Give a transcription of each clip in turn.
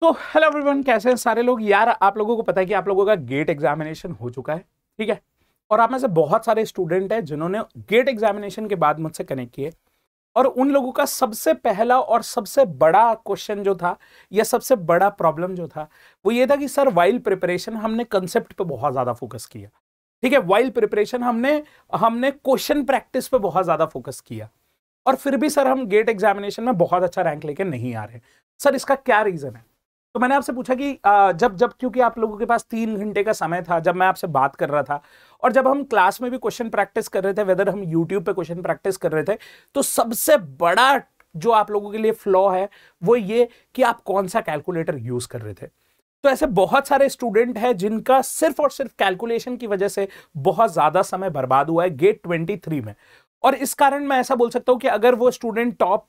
तो hello everyone कैसे हैं सारे लोग यार आप लोगों को पता है कि आप लोगों का गेट एग्जामिनेशन हो चुका है ठीक है और आप में से बहुत सारे स्टूडेंट हैं जिन्होंने गेट एग्जामिनेशन के बाद मुझसे कनेक्ट किए और उन लोगों का सबसे पहला और सबसे बड़ा क्वेश्चन जो था या सबसे बड़ा प्रॉब्लम जो था वो ये था कि सर वाइल्ड प्रिपरेशन हमने कंसेप्ट पर बहुत ज़्यादा फोकस किया ठीक है वाइल्ड प्रिपरेशन हमने हमने क्वेश्चन प्रैक्टिस पर बहुत ज़्यादा फोकस किया और फिर भी सर हम गेट एग्जामिनेशन में बहुत अच्छा रैंक लेके नहीं आ रहे सर इसका क्या रीज़न है तो मैंने आपसे पूछा कि जब जब क्योंकि आप लोगों के पास तीन घंटे का समय था जब मैं आपसे बात कर रहा था और जब हम क्लास में भी क्वेश्चन प्रैक्टिस कर रहे थे वेदर हम यूट्यूब पे क्वेश्चन प्रैक्टिस कर रहे थे तो सबसे बड़ा जो आप लोगों के लिए फ्लॉ है वो ये कि आप कौन सा कैलकुलेटर यूज कर रहे थे तो ऐसे बहुत सारे स्टूडेंट हैं जिनका सिर्फ और सिर्फ कैलकुलेशन की वजह से बहुत ज़्यादा समय बर्बाद हुआ है गेट 23 में और इस कारण मैं ऐसा बोल सकता हूं कि अगर वो student top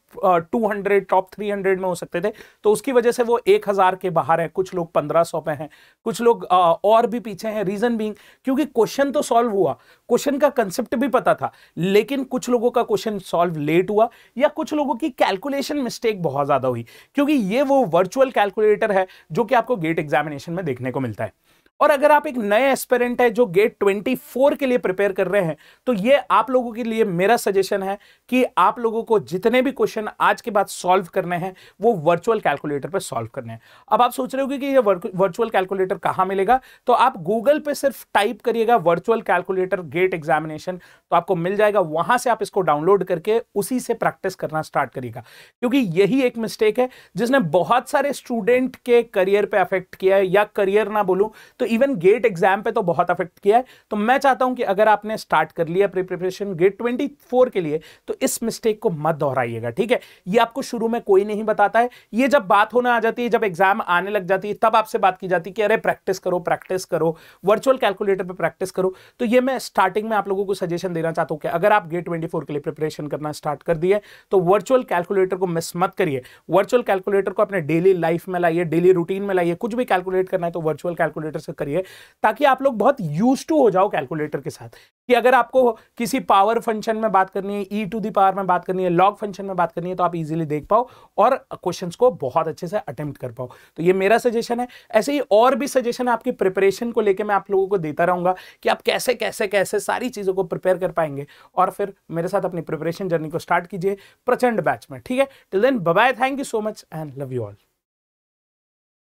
two hundred top three hundred में हो सकते थे तो उसकी वजह से वो एक हज़ार के बाहर है कुछ लोग पंद्रह सौ पे हैं कुछ लोग और भी पीछे हैं रीज़न बींग क्योंकि क्वेश्चन तो सॉल्व हुआ क्वेश्चन का कंसेप्ट भी पता था लेकिन कुछ लोगों का क्वेश्चन सॉल्व लेट हुआ या कुछ लोगों की कैलकुलेशन मिस्टेक बहुत ज़्यादा हुई क्योंकि ये वो वर्चुअल कैलकुलेटर है जो कि आपको गेट एग्जामिनेशन में देखने को मिलता है और अगर आप एक नए एस्पेरेंट है जो गेट ट्वेंटी फोर के लिए प्रिपेयर कर रहे हैं तो ये आप लोगों के लिए मेरा सजेशन है कि आप लोगों को जितने भी क्वेश्चन आज के बाद सॉल्व करने हैं वो वर्चुअल कैलकुलेटर पर सॉल्व करने हैं अब आप सोच रहे होगी कि ये वर्चुअल कैलकुलेटर कहाँ मिलेगा तो आप गूगल पर सिर्फ टाइप करिएगा वर्चुअल कैलकुलेटर गेट एग्जामिनेशन तो आपको मिल जाएगा वहां से आप इसको डाउनलोड करके उसी से प्रैक्टिस करना स्टार्ट करिएगा क्योंकि यही एक मिस्टेक है जिसने बहुत सारे स्टूडेंट के करियर पर अफेक्ट किया है या करियर ना बोलूं तो इवन गेट एग्जाम पे तो बहुत अफेक्ट किया है तो मैं चाहता हूं कि अगर आपने स्टार्ट कर लिया प्री प्रिपरेशन गेट फोर के लिए तो इस मिस्टेक को मत दोहराइएगा ठीक है ये आपको शुरू में कोई नहीं बताता है ये जब बात होना आ जाती है जब एग्जाम आने लग जाती है तब आपसे बात की जाती है कि अरे प्रैक्टिस करो प्रैक्टिस करो वर्चुअल कैलकुलेटर पर प्रैक्टिस करो तो ये मैं स्टार्टिंग में आप लोगों को सजेशन देना चाहता हूँ कि अगर आप गेट ट्वेंटी के लिए प्रिपरेशन करना स्टार्ट कर दिए तो वर्चुअल कैलकुलेटर को मिस मत करिए वर्चुअल कैलकुलेटर को अपने डेली लाइफ में लाइए डेली रूटीन में लाइए कुछ भी कैलकुलेट करना है तो वर्चुअल कैलकुलेटर से करिए ताकि आप लोग बहुत यूज टू हो जाओ कैलकुलेटर के साथ कि अगर आपको किसी पावर फंक्शन में बात करनी है ई टू दी पावर में बात करनी है लॉग फंक्शन में बात करनी है तो आप इजीली देख पाओ और क्वेश्चंस को बहुत अच्छे से अटेम्प्ट कर पाओ तो ये मेरा सजेशन है ऐसे ही और भी सजेशन आपकी प्रिपरेशन को लेकर मैं आप लोगों को देता रहूंगा कि आप कैसे कैसे कैसे सारी चीज़ों को प्रिपेयर कर पाएंगे और फिर मेरे साथ अपनी प्रिपरेशन जर्नी को स्टार्ट कीजिए प्रचंड बैच में ठीक है till then bye bye thank you so much and love you all